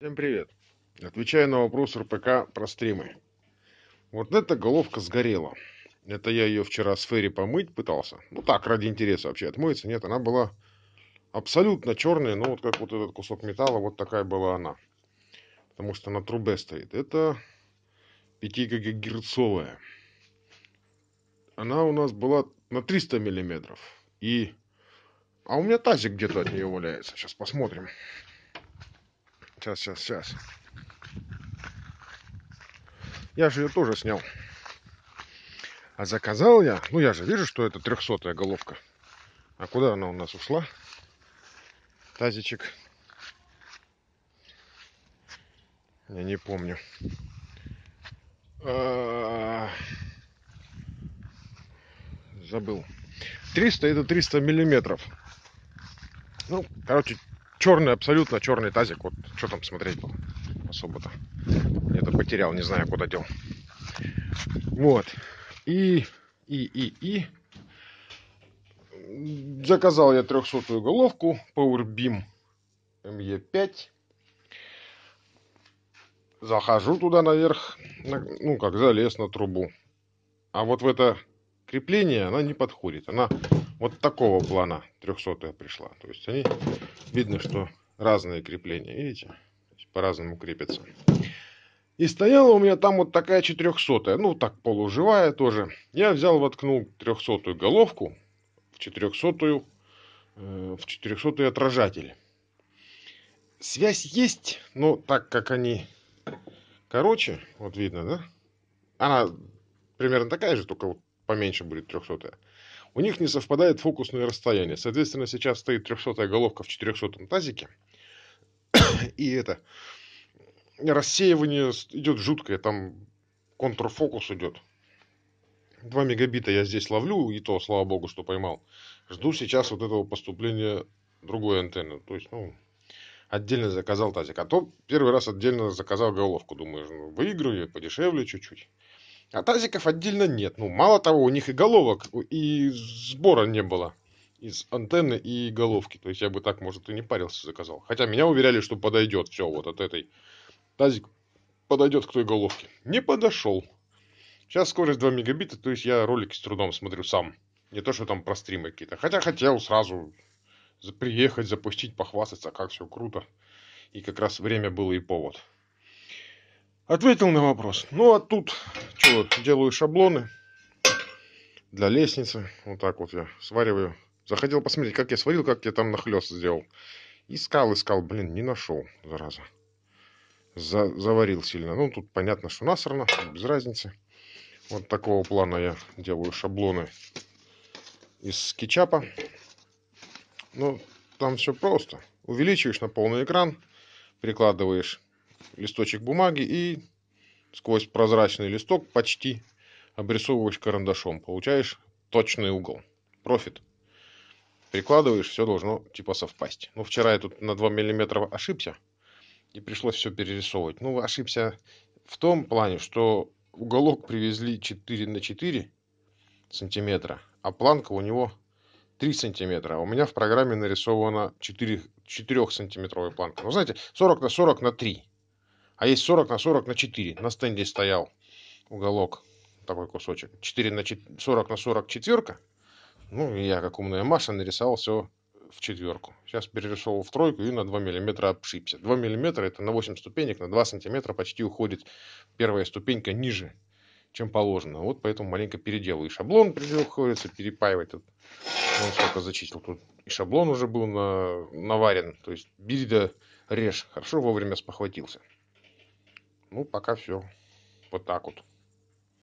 Всем привет! Отвечаю на вопрос РПК про стримы. Вот эта головка сгорела. Это я ее вчера с Ферри помыть пытался. Ну так, ради интереса вообще отмыется. Нет, она была абсолютно черная, но вот как вот этот кусок металла, вот такая была она. Потому что на трубе стоит. Это 5-гигагерцовая. Она у нас была на 300 миллиметров. И... А у меня тазик где-то от нее валяется. Сейчас посмотрим. Сейчас, сейчас, сейчас. Я же ее тоже снял. А заказал я, ну я же вижу, что это трехсотая головка. А куда она у нас ушла? Тазичек. Я не помню. А, забыл. 300 это 300 миллиметров. Ну, короче, черный, абсолютно черный тазик. Вот что там смотреть было особо-то. Это потерял, не знаю, куда дел. Вот. И, и, и, и. Заказал я 300 головку PowerBeam ME5. Эм, Захожу туда наверх, ну как залез на трубу. А вот в это крепление она не подходит. Она вот такого плана 300 пришла. То есть они, видно, что разные крепления, видите, по-разному крепятся. И стояла у меня там вот такая 400 ну так полуживая тоже. Я взял, воткнул 300 головку в 400 э, в 400 отражатель. Связь есть, но так как они короче, вот видно, да? Она примерно такая же, только вот поменьше будет 300 у них не совпадает фокусное расстояние. Соответственно, сейчас стоит 300 головка в 400 тазике. И это рассеивание идет жуткое, там контрфокус идет. 2 мегабита я здесь ловлю, и то, слава богу, что поймал. Жду сейчас вот этого поступления другой антенны. То есть, ну, отдельно заказал тазик. А то первый раз отдельно заказал головку. думаю, ну, выиграю я подешевле чуть-чуть. А тазиков отдельно нет. Ну, мало того, у них и головок, и сбора не было из антенны и головки. То есть я бы так, может, и не парился, заказал. Хотя меня уверяли, что подойдет все вот от этой. Тазик подойдет к той головке. Не подошел. Сейчас скорость 2 мегабита, то есть я ролики с трудом смотрю сам. Не то, что там про стримы какие-то. Хотя хотел сразу приехать, запустить, похвастаться, как все круто. И как раз время было и повод. Ответил на вопрос. Ну, а тут что, делаю шаблоны для лестницы. Вот так вот я свариваю. Заходил посмотреть, как я сварил, как я там нахлест сделал. Искал, искал, блин, не нашел, зараза. За, заварил сильно. Ну, тут понятно, что насрано, без разницы. Вот такого плана я делаю шаблоны из кетчапа. Ну, там все просто. Увеличиваешь на полный экран, прикладываешь листочек бумаги и сквозь прозрачный листок почти обрисовываешь карандашом. Получаешь точный угол. Профит. Прикладываешь, все должно типа совпасть. Ну, вчера я тут на 2 миллиметра ошибся. И пришлось все перерисовывать. Ну, ошибся в том плане, что уголок привезли 4 на 4 сантиметра, а планка у него 3 сантиметра. А у меня в программе нарисована 4, 4 сантиметровая планка. Ну, знаете, 40 на 40 на 3. А есть 40 а на 40 на 4. На стенде стоял уголок, такой кусочек. 4 на 4, 40 на 40 четверка. Ну, я, как умная Маша, нарисовал все в четверку. Сейчас перерисовал в тройку и на 2 миллиметра обшибся. 2 миллиметра это на 8 ступенек, на 2 сантиметра почти уходит первая ступенька ниже, чем положено. Вот поэтому маленько переделаю. И шаблон приходится перепаивать. Тут, вон сколько зачистил. Тут и шаблон уже был на, наварен. То есть бери да режь. Хорошо вовремя спохватился ну пока все вот так вот